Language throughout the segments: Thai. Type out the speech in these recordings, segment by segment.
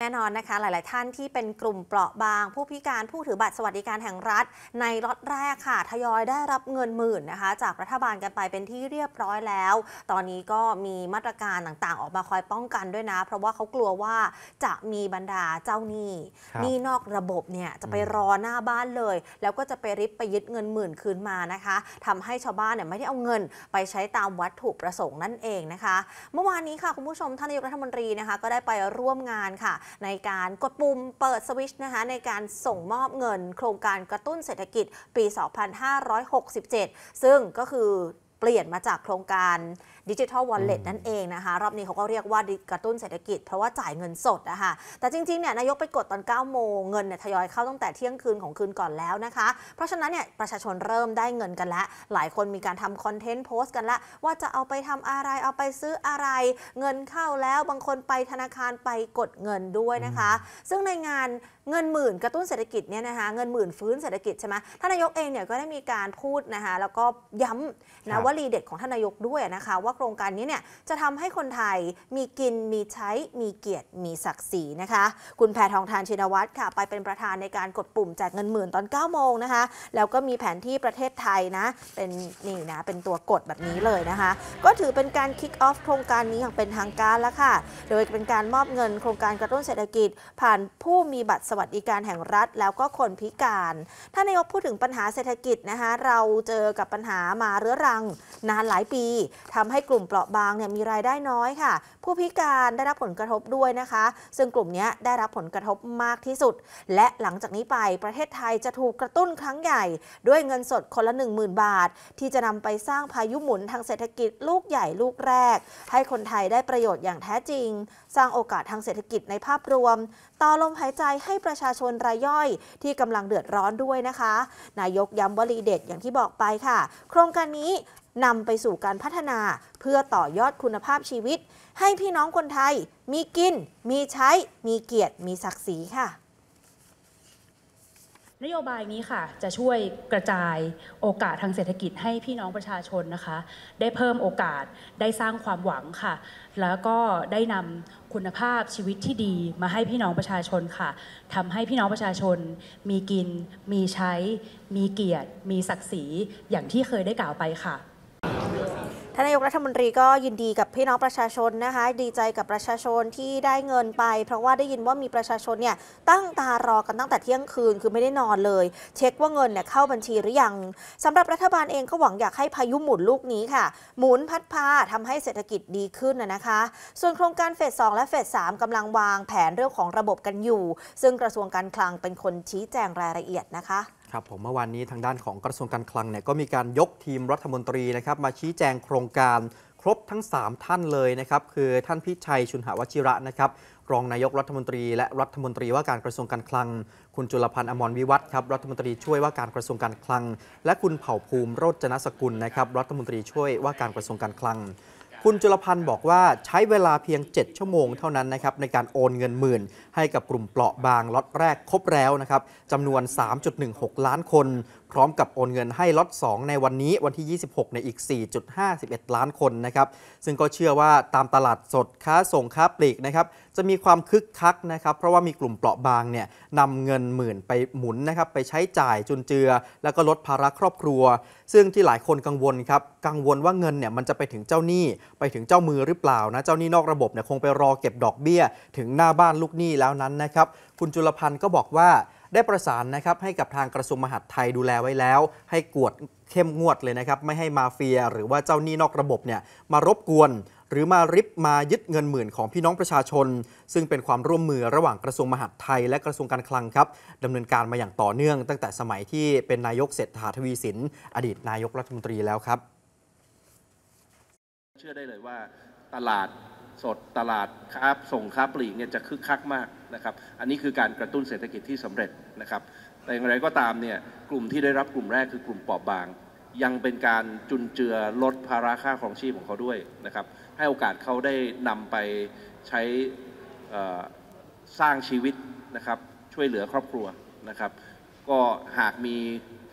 แน่นอนนะคะหลาย ๆท่านที่เป็นกลุ่มเปราะบาง ผู้พิการผู้ถือบัตรสวัสดิการแห่งรัฐ ในล็อตแรกค่ะทยอยได้รับเงินหมื่นนะคะ จากรัฐบาลกันไปเป็นที่เรียบร้อยแล้ว ตอนนี้ก็มีมาตรการต่างๆ ออกมาคอยป้องกันด้วยนะ เพราะว่าเขากลัวว่าจะมีบรรดาเจ้าหนี้หนี้นอกระบบเนี่ยจะไปรอหน้าบ้านเลย แล้วก็จะไปริบไปยึดเงินหมื่นคืนมานะคะ ทำให้ชาวบ้านเนี่ยไม่ได้เอาเงิน ไปใช้ตามวัตถุประสงค์นั่นเองนะคะ เมื่อวานนี้ค่ะคุณผู้ชมท่านนายกรัฐมนตรีนะคะก็ได้ไปร่วมงานค่ะในการกดปุ่มเปิดสวิชนะคะในการส่งมอบเงินโครงการกระตุ้นเศรษฐกิจปี 2567 ซึ่งก็คือเปลี่ยนมาจากโครงการดิจิทัลวอลเล็ตนั่นเองนะคะ รอบนี้เขาก็เรียกว่า กระตุ้นเศรษฐกิจ เพราะว่าจ่ายเงินสดนะคะ แต่จริงๆเนี่ยนายกไปกดตอน 9 โมงเงินเนี่ยทยอยเข้าตั้งแต่เที่ยงคืนของคืนก่อนแล้วนะคะ เพราะฉะนั้นเนี่ยประชาชนเริ่มได้เงินกันแล้วหลายคนมีการทำคอนเทนต์โพสต์กันละว่าจะเอาไปทำอะไรเอาไปซื้ออะไรเงินเข้าแล้วบางคนไปธนาคารไปกดเงินด้วยนะคะ ซึ่งในงานเงินหมื่นกระตุ้นเศรษฐกิจเนี่ยนะคะเงินหมื่นฟื้นเศรษฐกิจใช่ไหมท่านนายกเองเนี่ยก็ได้มีการพูดนะคะแล้วก็ย้ำนะวลีเด็ดของท่านนายกด้วยนะคะว่าโครงการนี้เนี่ยจะทำให้คนไทยมีกินมีใช้มีเกียรติมีศักดิ์ศรีนะคะคุณแพทองทานชินวัตรค่ะไปเป็นประธานในการกดปุ่มแจกเงินหมื่นตอน 9 โมงนะคะแล้วก็มีแผนที่ประเทศไทยนะเป็นนี่นะเป็นตัวกดแบบนี้เลยนะคะก็ถือเป็นการคิกออฟโครงการนี้อย่างเป็นทางการแล้วค่ะ โดยเป็นการมอบเงินโครงการกระตุ้นเศรษฐกิจ ผ่านผู้มีบัตรสวัสดิการแห่งรัฐ แล้วก็คนพิการท่านนายกพูดถึงปัญหาเศรษฐกิจนะคะเราเจอกับปัญหามาเรื้อรังนานหลายปี ทำให้กลุ่มเปราะบางเนี่ยมีรายได้น้อยค่ะ ผู้พิการได้รับผลกระทบด้วยนะคะ ซึ่งกลุ่มนี้ได้รับผลกระทบมากที่สุด และหลังจากนี้ไปประเทศไทยจะถูกกระตุ้นครั้งใหญ่ ด้วยเงินสด คนละ 10,000 บาท ที่จะนำไปสร้างพายุหมุนทางเศรษฐกิจลูกใหญ่ลูกแรก ให้คนไทยได้ประโยชน์อย่างแท้จริง สร้างโอกาสทางเศรษฐกิจในภาพรวมต่อลมหายใจให้ประชาชนรายย่อยที่กำลังเดือดร้อนด้วยนะคะ นายกย้ำวลีเด็ดอย่างที่บอกไปค่ะ โครงการนี้นำไปสู่การพัฒนาเพื่อต่อยอดคุณภาพชีวิต ให้พี่น้องคนไทยมีกิน มีใช้มีเกียรติมีศักดิ์ศรีค่ะ นโยบายนี้ค่ะ จะช่วยกระจายโอกาสทางเศรษฐกิจให้พี่น้องประชาชนนะคะ ได้เพิ่มโอกาสได้สร้างความหวังค่ะ แล้วก็ได้นำคุณภาพชีวิตที่ดีมาให้พี่น้องประชาชนค่ะทำให้พี่น้องประชาชนมีกิน มีใช้ มีเกียรติ มีศักดิ์ศรี อย่างที่เคยได้กล่าวไปค่ะท่านนายกรัฐมนตรีก็ยินดีกับพี่น้องประชาชนนะคะ ดีใจกับประชาชนที่ได้เงินไป เพราะว่าได้ยินว่ามีประชาชนเนี่ยตั้งตารอกันตั้งแต่เที่ยงคืน คือไม่ได้นอนเลย เช็คว่าเงินเนี่ยเข้าบัญชีหรือยังสำหรับรัฐบาลเองก็หวังอยากให้พายุหมุนลูกนี้ค่ะ หมุนพัดพาทำให้เศรษฐกิจดีขึ้นนะคะ ส่วนโครงการเฟสสองและเฟสสามกำลังวางแผนเรื่องของระบบกันอยู่ ซึ่งกระทรวงการคลังเป็นคนชี้แจงรายละเอียดนะคะครับผมเมื่อวานนี้ทางด้านของกระทรวงการคลังเนี่ยก็มีการยกทีมรัฐมนตรีนะครับมาชี้แจงโครงการ ครบทั้ง 3 ท่านเลยนะครับคือท่านพิชัยชุนหาวชิระนะครับรองนายกรัฐมนตรีและรัฐมนตรีว่าการกระทรวงการคลัง คุณจุลพันธ์อมรวิวัฒน์ครับรัฐมนตรีช่วยว่าการกระทรวงการคลัง และคุณเผ่าภูมิโรจนสกุลนะครับ รัฐมนตรีช่วยว่าการกระทรวงการคลังคุณจุลพันธ์บอกว่าใช้เวลาเพียง 7 ชั่วโมงเท่านั้นนะครับในการโอนเงินหมื่น ให้กับกลุ่มเปราะบางล็อตแรกครบแล้วนะครับจำนวน 3.16 ล้านคนพร้อมกับโอนเงินให้ล็อต2ในวันนี้วันที่ 26 ในอีก 4.51 ล้านคนนะครับซึ่งก็เชื่อว่าตามตลาดสดค้าส่งค้าปลีกนะครับจะมีความคึกคักนะครับ เพราะว่ามีกลุ่มเปราะบางเนี่ยนำเงินหมื่นไปหมุนนะครับไปใช้จ่ายจุนเจือ แล้วก็ลดภาระครอบครัว ซึ่งที่หลายคนกังวลครับกังวลว่าเงินเนี่ยมันจะไปถึงเจ้าหนี้ไปถึงเจ้ามือหรือเปล่านะเจ้าหนี้นอกระบบเนี่ยคงไปรอเก็บดอกเบี้ยถึงหน้าบ้านลูกหนี้แล้วนั้นนะครับคุณจุลพันธ์ก็บอกว่าได้ประสานนะครับให้กับทางกระทรวงมหาดไทยดูแลไว้แล้ว ให้กวดเข้มงวดเลยนะครับไม่ให้มาเฟีย หรือว่าเจ้าหนี้นอกระบบเนี่ยมารบกวน หรือมาริบมายึดเงินหมื่นของพี่น้องประชาชน ซึ่งเป็นความร่วมมือระหว่างกระทรวงมหาดไทยและกระทรวงการคลังครับดำเนินการมาอย่างต่อเนื่อง ตั้งแต่สมัยที่เป็นนายกเศรษฐาทวีสินอดีตนายกรัฐมนตรีแล้วครับ เชื่อได้เลยว่าตลาดสดตลาดค้าส่งค้าปลีกเนี่ยจะคึกคักมากนะครับ อันนี้คือการกระตุ้นเศรษฐกิจที่สำเร็จนะครับแต่อย่างไรก็ตามเนี่ยกลุ่มที่ได้รับกลุ่มแรกคือกลุ่มเปราะบาง ยังเป็นการจุนเจือลดภาระค่าของชีพของเขาด้วยนะครับให้โอกาสเขาได้นำไปใช้สร้างชีวิตนะครับช่วยเหลือครอบครัวนะครับ ก็หากมี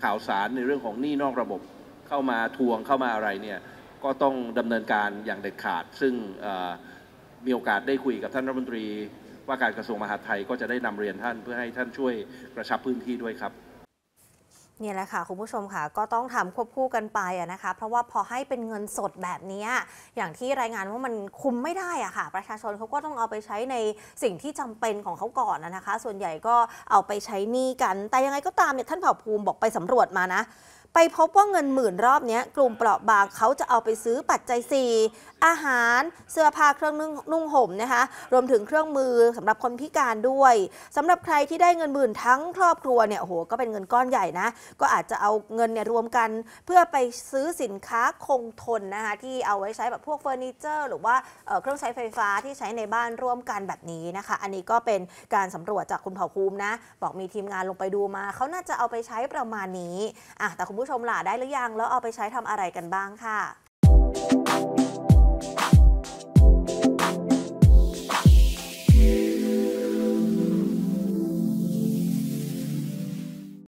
ข่าวสารในเรื่องของหนี้นอกระบบเข้ามาทวงเข้ามาอะไรเนี่ยก็ต้องดำเนินการอย่างเด็ดขาด ซึ่งมีโอกาสได้คุยกับท่านรัฐมนตรี ว่าการกระทรวงมหาดไทยก็จะได้นำเรียนท่านเพื่อให้ท่านช่วยกระชับพื้นที่ด้วยครับนี่แหละค่ะคุณผู้ชมค่ะก็ต้องทำควบคู่กันไปนะคะ เพราะว่าพอให้เป็นเงินสดแบบนี้อย่างที่รายงานว่ามันคุมไม่ได้อะค่ะประชาชนเขาก็ต้องเอาไปใช้ในสิ่งที่จำเป็นของเขาก่อนนะคะ ส่วนใหญ่ก็เอาไปใช้หนี้กัน แต่ยังไงก็ตามเนี่ยท่านเผ่าภูมิบอกไปสำรวจมานะไปพบว่าเงินหมื่นรอบนี้กลุ่มเปราะบางเขาจะเอาไปซื้อปัจจัย 4 อาหารเสื้อผ้าเครื่องนุ่งห่มนะคะรวมถึงเครื่องมือสำหรับคนพิการด้วย สำหรับใครที่ได้เงินหมื่นทั้งครอบครัวเนี่ยโหก็เป็นเงินก้อนใหญ่นะก็อาจจะเอาเงินเนี่ยรวมกัน เพื่อไปซื้อสินค้าคงทนนะคะที่เอาไว้ใช้แบบพวกเฟอร์นิเจอร์ หรือว่าเครื่องใช้ไฟฟ้าที่ใช้ในบ้านร่วมกันแบบนี้นะคะ อันนี้ก็เป็นการสำรวจจากคุณเผ่าภูมินะบอกมีทีมงานลงไปดูมา เขาน่าจะเอาไปใช้ประมาณนี้อ่ะแต่คุณผู้ชมล่ะได้หรือยังแล้วเอาไปใช้ทำอะไรกันบ้างค่ะ